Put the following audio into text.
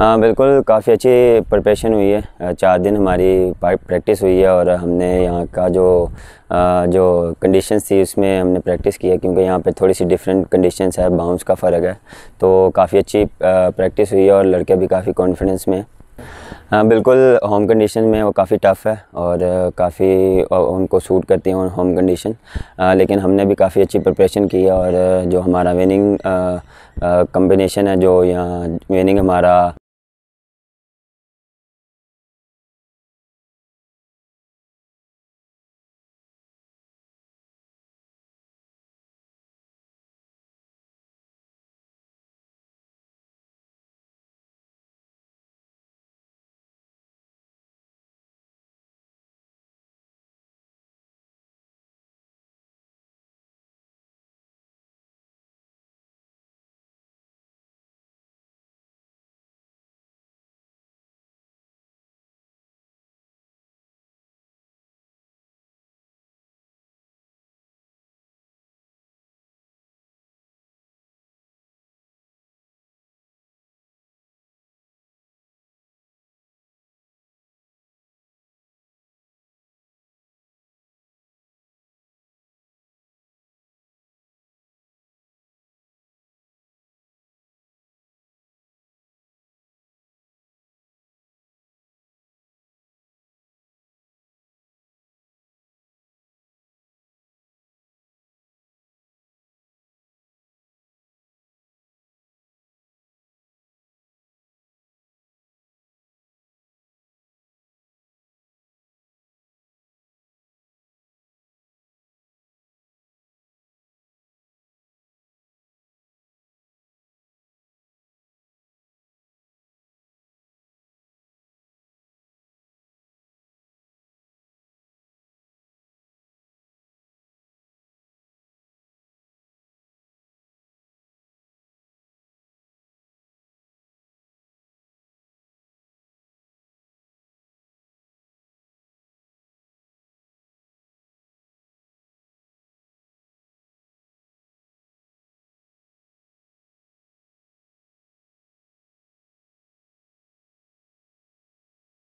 हाँ बिल्कुल काफ़ी अच्छी प्रिपरेशन हुई है चार दिन हमारी प्रैक्टिस हुई है और हमने यहाँ का जो जो कंडीशंस थी उसमें हमने प्रैक्टिस की है क्योंकि यहाँ पे थोड़ी सी डिफरेंट कंडीशंस है बाउंस का फ़र्क है तो काफ़ी अच्छी प्रैक्टिस हुई है और लड़के भी काफ़ी कॉन्फिडेंस में हाँ बिल्कुल होम कंडीशन में वो काफ़ी टफ़ है और काफ़ी उनको सूट करती है होम कंडीशन लेकिन हमने भी काफ़ी अच्छी प्रिपरेशन की है और जो हमारा विनिंग कम्बिनेशन है जो यहाँ विनिंग हमारा